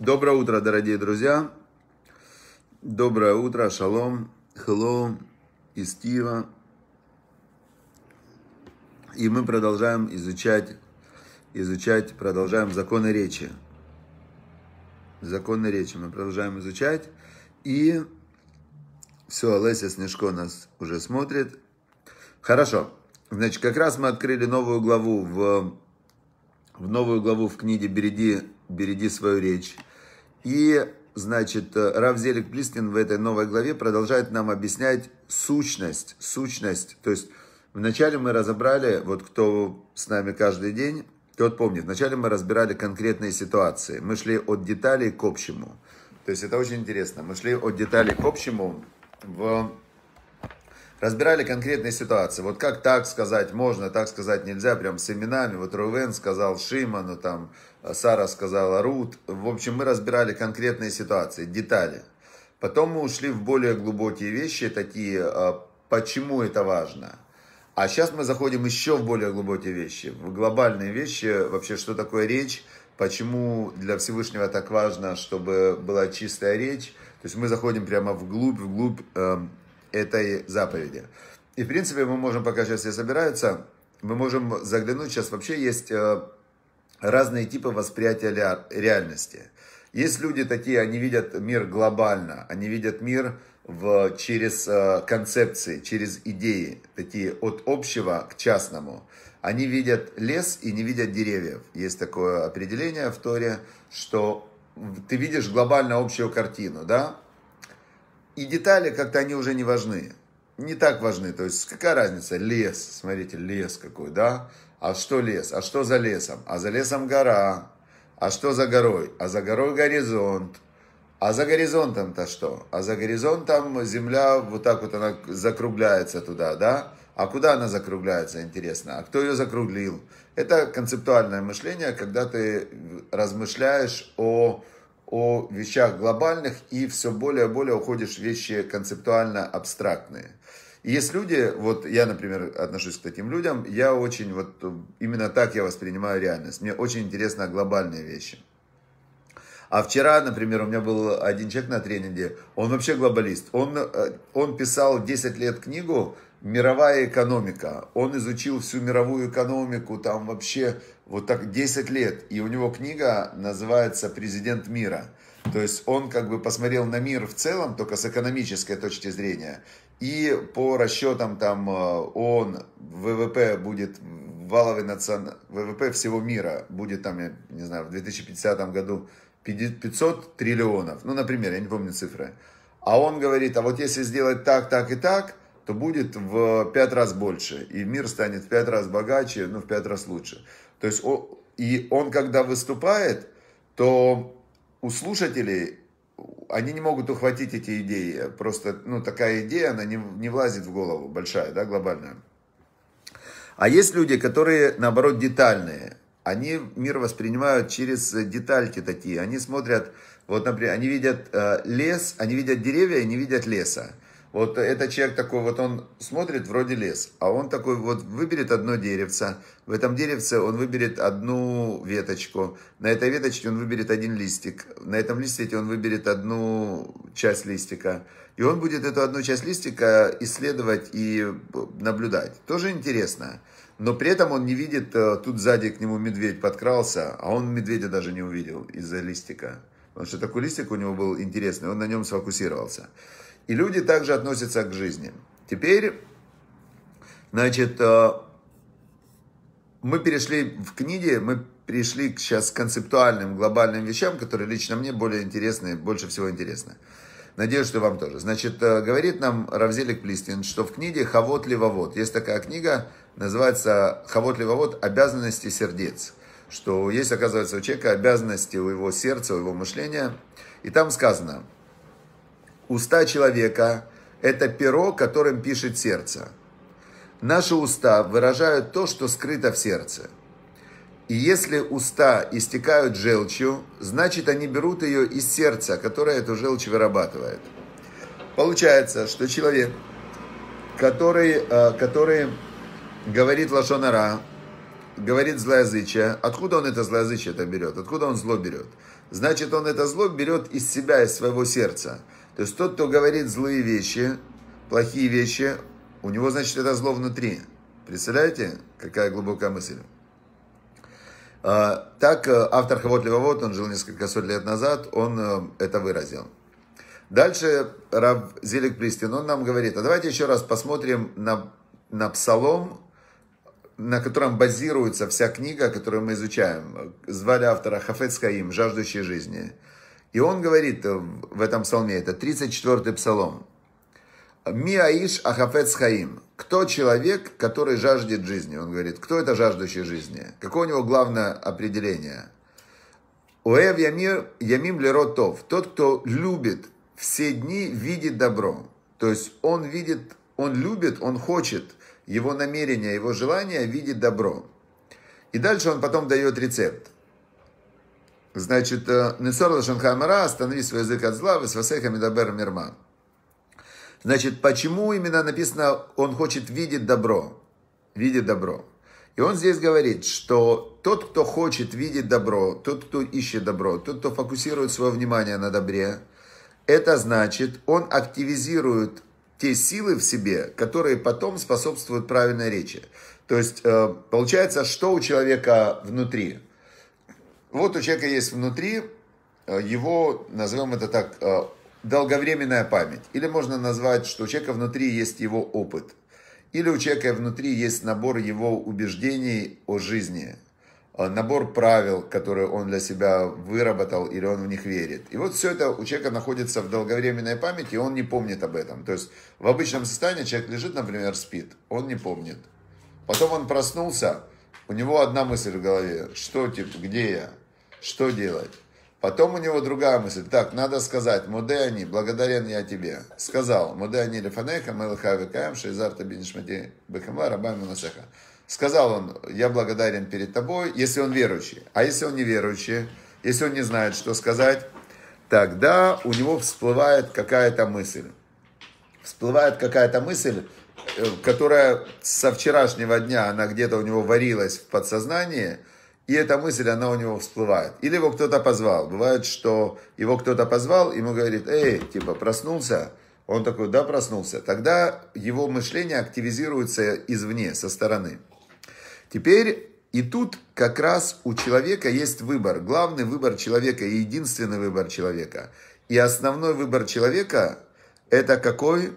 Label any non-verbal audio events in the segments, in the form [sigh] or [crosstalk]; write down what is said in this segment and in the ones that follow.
Доброе утро, дорогие друзья. Доброе утро, шалом, хеллоу из Киева. И мы продолжаем изучать, изучать, продолжаем законы речи. Законы речи мы продолжаем изучать. И все, Олеся Снежко нас уже смотрит. Хорошо. Значит, как раз мы открыли новую главу в, в новую главу в книге Береди береги свою речь. И, значит, Равзелик Плискин в этой новой главе продолжает нам объяснять сущность, сущность. То есть вначале мы разобрали, вот кто с нами каждый день, тот помнит, вначале мы разбирали конкретные ситуации. Мы шли от деталей к общему. То есть это очень интересно. Мы шли от деталей к общему в разбирали конкретные ситуации. Вот как так сказать можно, так сказать нельзя, прям с именами. Вот Рувен сказал Шиману, там Сара сказала Рут. В общем, мы разбирали конкретные ситуации, детали. Потом мы ушли в более глубокие вещи, такие, а, почему это важно. А сейчас мы заходим еще в более глубокие вещи, в глобальные вещи, вообще, что такое речь, почему для Всевышнего так важно, чтобы была чистая речь. То есть мы заходим прямо вглубь, вглубь э, этой заповеди. И, в принципе, мы можем, пока сейчас все собираются, мы можем заглянуть, сейчас вообще есть э, разные типы восприятия реальности. Есть люди такие, они видят мир глобально, они видят мир в, через э, концепции, через идеи, такие от общего к частному. Они видят лес и не видят деревьев. Есть такое определение в Торе, что ты видишь глобально общую картину, да? И детали как-то они уже не важны. Не так важны. То есть какая разница? Лес, смотрите, лес какой, да? А что лес? А что за лесом? А за лесом гора. А что за горой? А за горой горизонт. А за горизонтом-то что? А за горизонтом земля вот так вот она закругляется туда, да? А куда она закругляется, интересно? А кто ее закруглил? Это концептуальное мышление, когда ты размышляешь о, о вещах глобальных и все более и более уходишь в вещи концептуально абстрактные. И есть люди, вот я, например, отношусь к таким людям, я очень, вот именно так я воспринимаю реальность. Мне очень интересны глобальные вещи. А вчера, например, у меня был один человек на тренинге, он вообще глобалист. Он, э, он писал 10 лет книгу «Мировая экономика». Он изучил всю мировую экономику, там вообще вот так 10 лет. И у него книга называется «Президент мира». То есть он как бы посмотрел на мир в целом, только с экономической точки зрения. И по расчетам там э, ООН ВВП будет валовый национальный, ВВП всего мира будет там, я не знаю, в 2050 году 500 триллионов. Ну, например, я не помню цифры. А он говорит, а вот если сделать так, так и так, то будет в пять раз больше. И мир станет в пять раз богаче, ну, в пять раз лучше. То есть, и он, когда выступает, то у слушателей они не могут ухватить эти идеи. Просто, ну, такая идея, она не, не влазит в голову, большая, да, глобальная. А есть люди, которые, наоборот, детальные. Они мир воспринимают через э, детальки такие. Они смотрят, вот, например, они видят э, лес, они видят деревья и не видят леса. Вот этот человек такой, вот он смотрит вроде лес, а он такой вот выберет одно деревце. В этом деревце он выберет одну веточку. На этой веточке он выберет один листик. На этом листике он выберет одну часть листика. И он будет эту одну часть листика исследовать и наблюдать. Тоже интересно. Но при этом он не видит, э, тут сзади к нему медведь подкрался, а он медведя даже не увидел из-за листика. Потому что такой листик у него был интересный, он на нем сфокусировался. И люди также относятся к жизни. Теперь, значит, э, мы перешли в книге, мы перешли сейчас к концептуальным, глобальным вещам, которые лично мне более интересны, больше всего интересны. Надеюсь, что вам тоже. Значит, э, говорит нам Равзелик Плистин, что в книге «Хавот Левовод» есть такая книга, называется «Хавот Левовод. Обязанности сердец». Что есть, оказывается, у человека обязанности у его сердца, у его мышления. И там сказано – Уста человека – это перо, которым пишет сердце. Наши уста выражают то, что скрыто в сердце. И если уста истекают желчью, значит они берут ее из сердца, которое эту желчь вырабатывает. Получается, что человек, который, э, который говорит лошонара, говорит злоязычие, откуда он это злоязычие это берет, откуда он зло берет? Значит, он это зло берет из себя, из своего сердца. То есть тот, кто говорит злые вещи, плохие вещи, у него, значит, это зло внутри. Представляете, какая глубокая мысль? А, так э, автор Хавот Левовод, он жил несколько сот лет назад, он э, это выразил. Дальше Рав Зелик Пристин, он нам говорит, а давайте еще раз посмотрим на, на псалом, на котором базируется вся книга, которую мы изучаем. Звали автора Хафет Хаим Жаждущий жизни». И он говорит э, в этом псалме, это 34-й псалом, «Миаиш ахафец хаим». Кто человек, который жаждет жизни? Он говорит, кто это жаждущий жизни? Какое у него главное определение? Уэв ямир, ямим леротов. Тот, кто любит все дни, видит добро. То есть он видит, он любит, он хочет. Его намерение, его желание видит добро. И дальше он потом дает рецепт. Значит, э, Нецор Шанхаймара, останови свой язык от зла, Весвасеха Медабер Мирман. Значит, почему именно написано, он хочет видеть добро? Видит добро. И он здесь говорит, что тот, кто хочет видеть добро, тот, кто ищет добро, тот, кто фокусирует свое внимание на добре, это значит, он активизирует те силы в себе, которые потом способствуют правильной речи. То есть, э, получается, что у человека внутри – вот у человека есть внутри э, его, назовем это так, э, долговременная память. Или можно назвать, что у человека внутри есть его опыт. Или у человека внутри есть набор его убеждений о жизни, э, набор правил, которые он для себя выработал или он в них верит. И вот все это у человека находится в долговременной памяти, и он не помнит об этом. То есть в обычном состоянии человек лежит, например, спит, он не помнит. Потом он проснулся, у него одна мысль в голове, что типа, где я? что делать. Потом у него другая мысль. Так, надо сказать, Мудеани, благодарен я тебе. Сказал, Мудеани лефанеха, мелха векаем, шейзарта бинишмати бехемла, рабай манасеха. Сказал он, я благодарен перед тобой, если он верующий. А если он не верующий, если он не знает, что сказать, тогда у него всплывает какая-то мысль. Всплывает какая-то мысль, э, которая со вчерашнего дня, она где-то у него варилась в подсознании – и эта мысль, она у него всплывает. Или его кто-то позвал. Бывает, что его кто-то позвал, ему говорит, эй, типа, проснулся? Он такой, да, проснулся. Тогда его мышление активизируется извне, со стороны. Теперь и тут как раз у человека есть выбор. Главный выбор человека и единственный выбор человека. И основной выбор человека – это какой?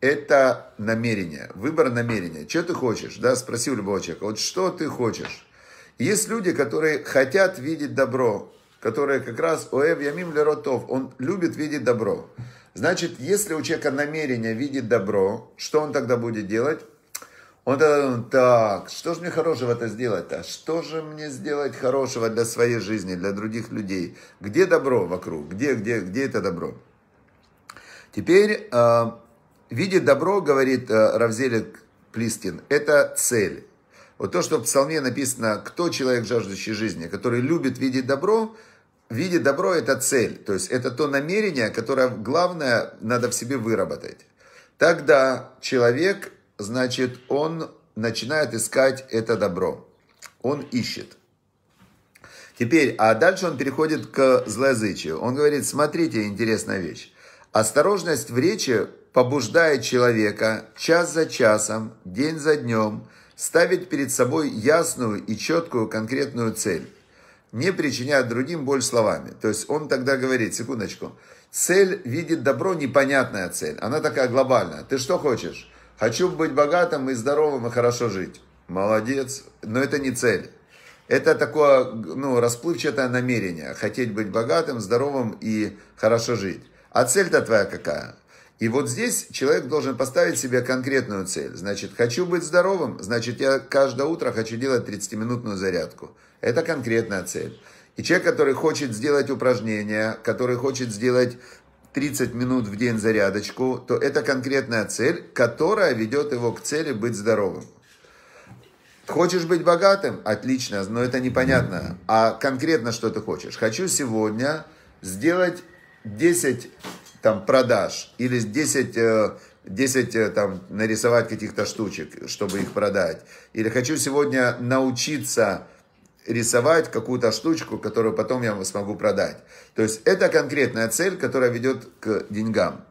Это намерение. Выбор намерения. Что ты хочешь? Да, спроси у любого человека. Вот что ты хочешь? Есть люди, которые хотят видеть добро, которые как раз Оэв Ямим Леротов, он любит видеть добро. Значит, если у человека намерение видеть добро, что он тогда будет делать? Он тогда так, что же мне хорошего-то сделать-то? А что же мне сделать хорошего для своей жизни, для других людей? Где добро вокруг? Где, где, где это добро? Теперь э, видеть добро, говорит э, Равзелик Плистин, это цель. Вот то, что в псалме написано, кто человек, жаждущий жизни, который любит видеть добро, видит добро – это цель. То есть это то намерение, которое, главное, надо в себе выработать. Тогда человек, значит, он начинает искать это добро. Он ищет. Теперь, а дальше он переходит к злоязычию. Он говорит, смотрите, интересная вещь. Осторожность в речи побуждает человека час за часом, день за днем – ставить перед собой ясную и четкую конкретную цель, не причиняя другим боль словами. То есть он тогда говорит, секундочку, цель видит добро, непонятная цель, она такая глобальная. Ты что хочешь? Хочу быть богатым и здоровым и хорошо жить. Молодец, но это не цель. Это такое ну, расплывчатое намерение, хотеть быть богатым, здоровым и хорошо жить. А цель-то твоя какая? И вот здесь человек должен поставить себе конкретную цель. Значит, хочу быть здоровым, значит, я каждое утро хочу делать 30-минутную зарядку. Это конкретная цель. И человек, который хочет сделать упражнения, который хочет сделать 30 минут в день зарядочку, то это конкретная цель, которая ведет его к цели быть здоровым. Хочешь быть богатым? Отлично, но это непонятно. А конкретно что ты хочешь? Хочу сегодня сделать 10 там продаж или 10, 10 э, э, там нарисовать каких-то штучек, чтобы их продать. Или хочу сегодня научиться рисовать какую-то штучку, которую потом я смогу продать. То есть это конкретная цель, которая ведет к деньгам.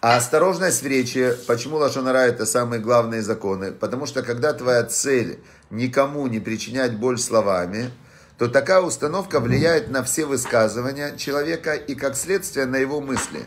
А осторожность в речи, почему Лашонара это самые главные законы? Потому что когда твоя цель никому не причинять боль словами – то такая установка влияет на все высказывания человека и, как следствие, на его мысли.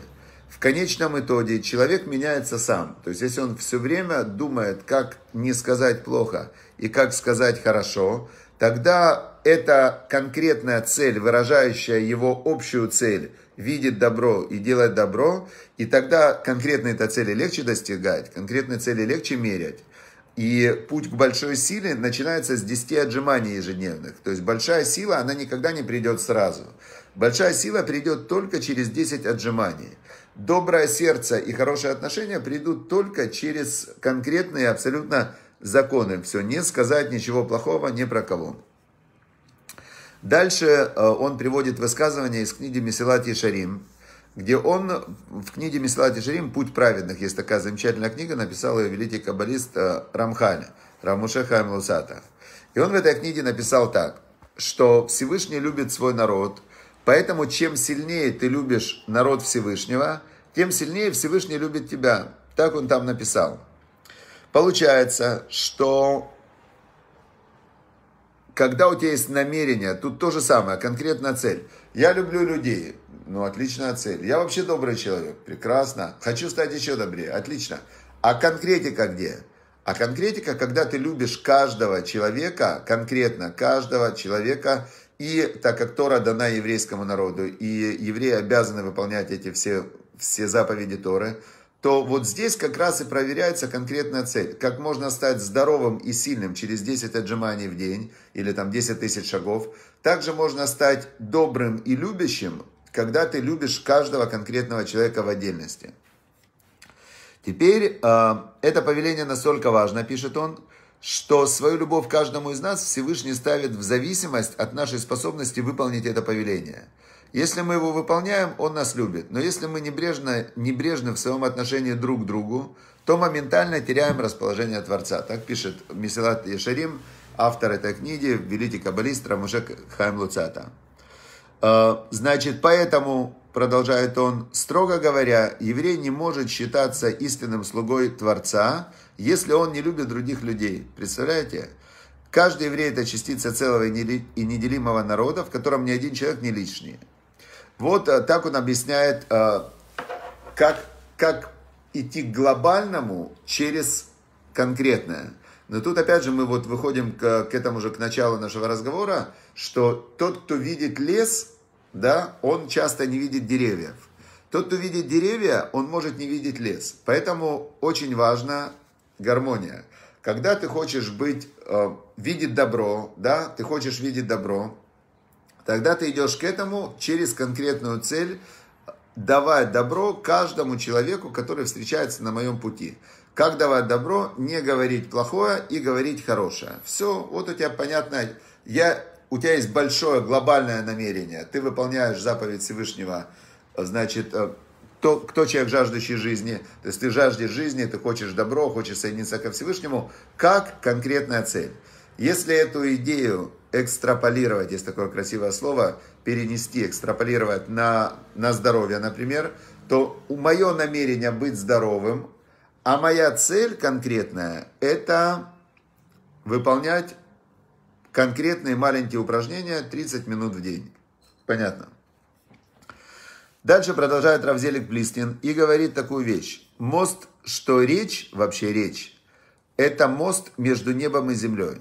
В конечном итоге человек меняется сам. То есть, если он все время думает, как не сказать плохо и как сказать хорошо, тогда эта конкретная цель, выражающая его общую цель, видит добро и делает добро, и тогда конкретные этой цели легче достигать, конкретные цели легче мерять. И путь к большой силе начинается с 10 отжиманий ежедневных. То есть большая сила, она никогда не придет сразу. Большая сила придет только через 10 отжиманий. Доброе сердце и хорошие отношения придут только через конкретные абсолютно законы. Все, не сказать ничего плохого ни про кого. Дальше э, он приводит высказывание из книги Месилат Шарим где он в книге Мислат Ширим «Путь праведных», есть такая замечательная книга, написал ее великий каббалист э, Рамханя, Рамуше Хаймлусата. И он в этой книге написал так, что Всевышний любит свой народ, поэтому чем сильнее ты любишь народ Всевышнего, тем сильнее Всевышний любит тебя. Так он там написал. Получается, что когда у тебя есть намерение, тут то же самое, конкретная цель. Я люблю людей, ну, отличная цель. Я вообще добрый человек. Прекрасно. Хочу стать еще добрее. Отлично. А конкретика где? А конкретика, когда ты любишь каждого человека, конкретно каждого человека, и так как Тора дана еврейскому народу, и евреи обязаны выполнять эти все, все заповеди Торы, то вот здесь как раз и проверяется конкретная цель. Как можно стать здоровым и сильным через 10 отжиманий в день или там 10 тысяч шагов. Также можно стать добрым и любящим когда ты любишь каждого конкретного человека в отдельности. Теперь э, это повеление настолько важно, пишет он, что свою любовь каждому из нас Всевышний ставит в зависимость от нашей способности выполнить это повеление. Если мы его выполняем, он нас любит. Но если мы небрежно, небрежны в своем отношении друг к другу, то моментально теряем расположение Творца. Так пишет Месилат Ешарим, автор этой книги, великий каббалист Рамушек Хайм Луцата. А, значит, поэтому, продолжает он, строго говоря, еврей не может считаться истинным слугой Творца, если он не любит других людей. Представляете? Каждый еврей – это частица целого и неделимого народа, в котором ни один человек не лишний. Вот э, так он объясняет, э, как, как идти к глобальному через конкретное. Но тут опять же мы вот выходим к, к этому же, к началу нашего разговора, что тот, кто видит лес, да, он часто не видит деревьев. Тот, кто видит деревья, он может не видеть лес. Поэтому очень важна гармония. Когда ты хочешь быть, э, видеть добро, да, ты хочешь видеть добро, тогда ты идешь к этому через конкретную цель, давать добро каждому человеку, который встречается на моем пути. Как давать добро? Не говорить плохое и говорить хорошее. Все, вот у тебя понятно. Я у тебя есть большое глобальное намерение, ты выполняешь заповедь Всевышнего, значит, кто, э, кто человек, жаждущий жизни, то есть ты жаждешь жизни, ты хочешь добро, хочешь соединиться ко Всевышнему, как конкретная цель. Если эту идею экстраполировать, есть такое красивое слово, перенести, экстраполировать на, на здоровье, например, то мое намерение быть здоровым, а моя цель конкретная – это выполнять конкретные маленькие упражнения 30 минут в день. Понятно. Дальше продолжает Равзелик Плистин и говорит такую вещь. Мост, что речь, вообще речь, это мост между небом и землей.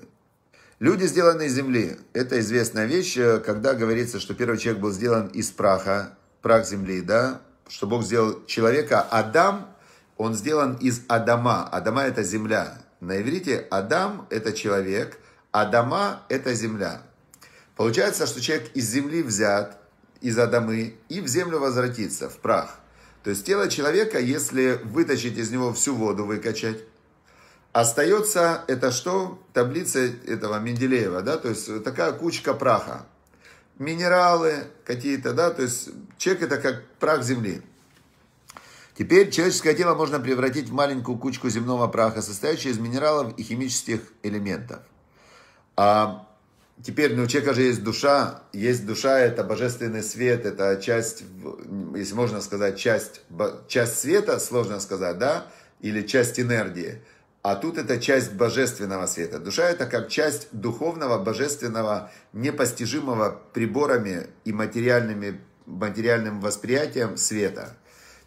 Люди сделаны из земли. Это известная вещь, э, когда говорится, что первый человек был сделан из праха, прах земли, да, что Бог сделал человека. Адам, он сделан из Адама. Адама – это земля. На иврите Адам – это человек – Адама – это земля. Получается, что человек из земли взят, из Адамы, и в землю возвратится, в прах. То есть тело человека, если вытащить из него всю воду, выкачать, остается, это что? Таблица этого Менделеева, да, то есть такая кучка праха. Минералы какие-то, да, то есть человек это как прах земли. Теперь человеческое тело можно превратить в маленькую кучку земного праха, состоящую из минералов и химических элементов. А теперь, ну, у человека же есть душа. Есть душа, это божественный свет, это часть, если можно сказать, часть, часть света, сложно сказать, да, или часть энергии. А тут это часть божественного света. Душа это как часть духовного, божественного, непостижимого приборами и материальными, материальным восприятием света.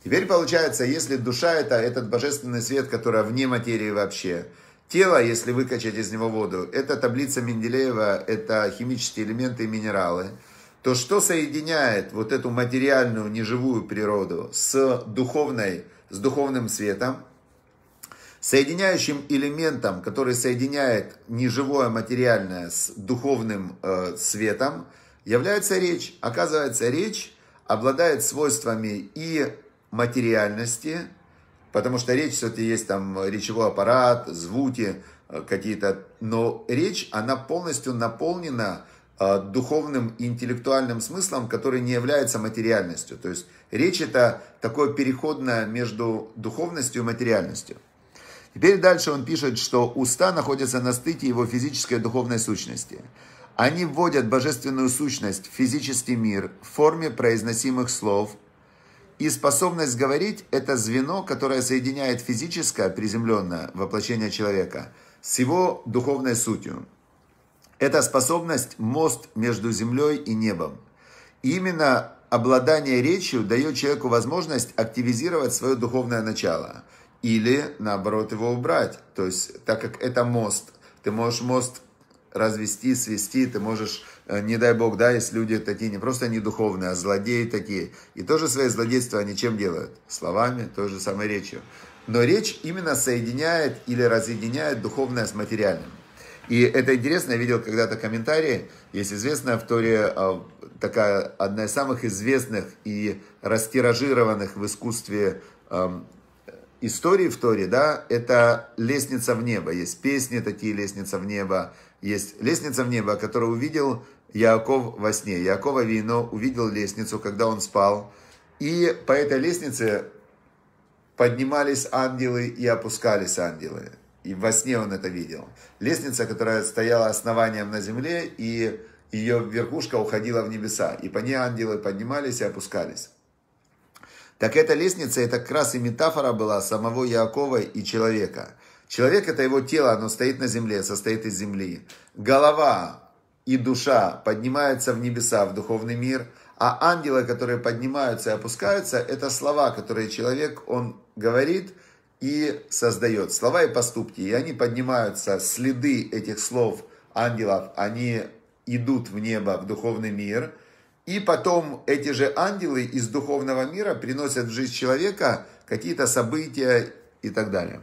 Теперь получается, если душа это этот божественный свет, который вне материи вообще, Тело, если выкачать из него воду, это таблица Менделеева, это химические элементы и минералы. То что соединяет вот эту материальную неживую природу с духовной, с духовным светом? Соединяющим элементом, который соединяет неживое материальное с духовным э, светом, является речь. Оказывается, речь обладает свойствами и материальности, Потому что речь все-таки есть там речевой аппарат, звуки э, какие-то. Но речь, она полностью наполнена э, духовным интеллектуальным смыслом, который не является материальностью. То есть речь это такое переходное между духовностью и материальностью. Теперь дальше он пишет, что уста находятся на стыке его физической и духовной сущности. Они вводят божественную сущность в физический мир в форме произносимых слов и способность говорить – это звено, которое соединяет физическое, приземленное воплощение человека с его духовной сутью. Это способность – мост между землей и небом. И именно обладание речью дает человеку возможность активизировать свое духовное начало. Или, наоборот, его убрать. То есть, так как это мост, ты можешь мост развести, свести, ты можешь Э, не дай бог, да, есть люди такие не просто они духовные, а злодеи такие. И тоже свои злодейства они чем делают? Словами, той же самой речью. Но речь именно соединяет или разъединяет духовное с материальным. И это интересно, я видел когда-то комментарии, есть известная в Торе а, такая, одна из самых известных и растиражированных в искусстве эм, а, историй в Торе, да, это «Лестница в небо». Есть песни такие «Лестница в небо», есть «Лестница в небо», которую увидел Яаков во сне. Яакова вино увидел лестницу, когда он спал, и по этой лестнице поднимались ангелы и опускались ангелы. И во сне он это видел. Лестница, которая стояла основанием на земле, и ее верхушка уходила в небеса. И по ней ангелы поднимались и опускались. Так эта лестница, это как раз и метафора была самого Якова и человека. Человек это его тело, оно стоит на земле, состоит из земли. Голова, и душа поднимается в небеса, в духовный мир, а ангелы, которые поднимаются и опускаются, это слова, которые человек, он говорит и создает. Слова и поступки, и они поднимаются, следы этих слов ангелов, они идут в небо, в духовный мир, и потом эти же ангелы из духовного мира приносят в жизнь человека какие-то события и так далее.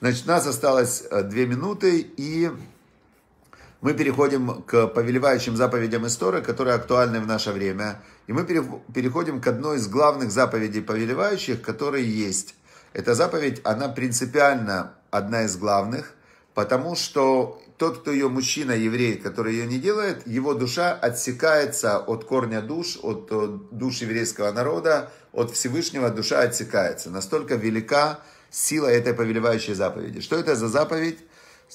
Значит, у нас осталось э, две минуты, и мы переходим к повелевающим заповедям истории, которые актуальны в наше время. И мы переходим к одной из главных заповедей повелевающих, которые есть. Эта заповедь, она принципиально одна из главных, потому что тот, кто ее мужчина, еврей, который ее не делает, его душа отсекается от корня душ, от э, душ еврейского народа, от Всевышнего душа отсекается. Настолько велика сила этой повелевающей заповеди. Что это за заповедь?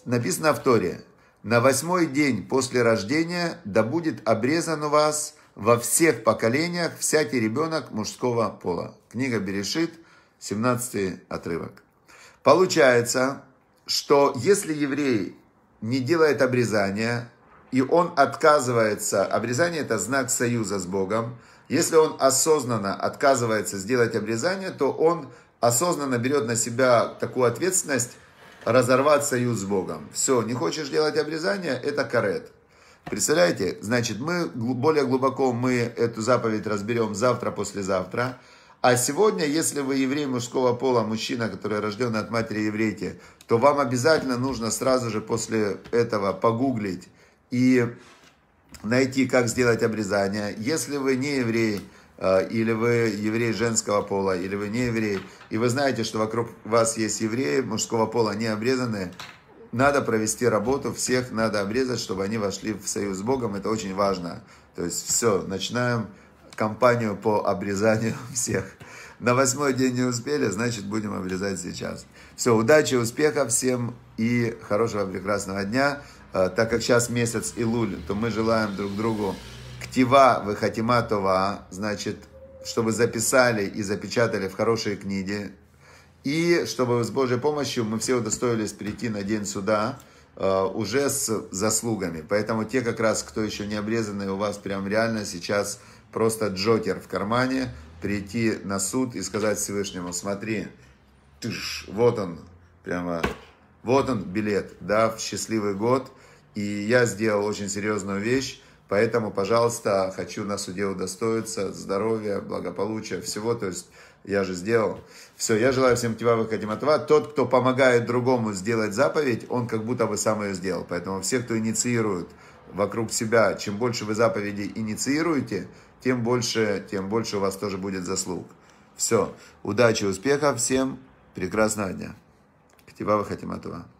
Написано в Торе. На восьмой день после рождения да будет обрезан у вас во всех поколениях всякий ребенок мужского пола. Книга Берешит, 17 отрывок. Получается, что если еврей не делает обрезания, и он отказывается, обрезание это знак союза с Богом, если он осознанно отказывается сделать обрезание, то он осознанно берет на себя такую ответственность, разорвать союз с Богом. Все, не хочешь делать обрезание, это карет. Представляете? Значит, мы более глубоко мы эту заповедь разберем завтра, послезавтра. А сегодня, если вы еврей мужского пола, мужчина, который рожден от матери еврейки, то вам обязательно нужно сразу же после этого погуглить и найти, как сделать обрезание. Если вы не еврей, Э, или вы еврей женского пола, или вы не еврей, и вы знаете, что вокруг вас есть евреи мужского пола, не обрезанные. надо провести работу, всех надо обрезать, чтобы они вошли в союз с Богом, это очень важно. То есть все, начинаем кампанию по обрезанию [laughs] всех. На восьмой день не успели, значит будем обрезать сейчас. Все, удачи, успехов всем и хорошего прекрасного дня. Э, так как сейчас месяц Илуль, то мы желаем друг другу Ктива вахатиматова, значит, чтобы записали и запечатали в хорошей книге, И чтобы с Божьей помощью мы все удостоились прийти на день суда э, уже с заслугами. Поэтому те как раз, кто еще не обрезанный у вас прям реально сейчас просто джокер в кармане. Прийти на суд и сказать Всевышнему, смотри, тыш, вот он, прямо, вот он билет, да, в счастливый год. И я сделал очень серьезную вещь Поэтому, пожалуйста, хочу на суде удостоиться здоровья, благополучия, всего. То есть я же сделал. Все, я желаю всем тевавых кадиматва. Тот, кто помогает другому сделать заповедь, он как будто бы сам ее сделал. Поэтому все, кто инициирует вокруг себя, чем больше вы заповеди инициируете, тем больше, тем больше у вас тоже будет заслуг. Все, удачи, успехов всем, прекрасного дня. Ктивава Хатиматова.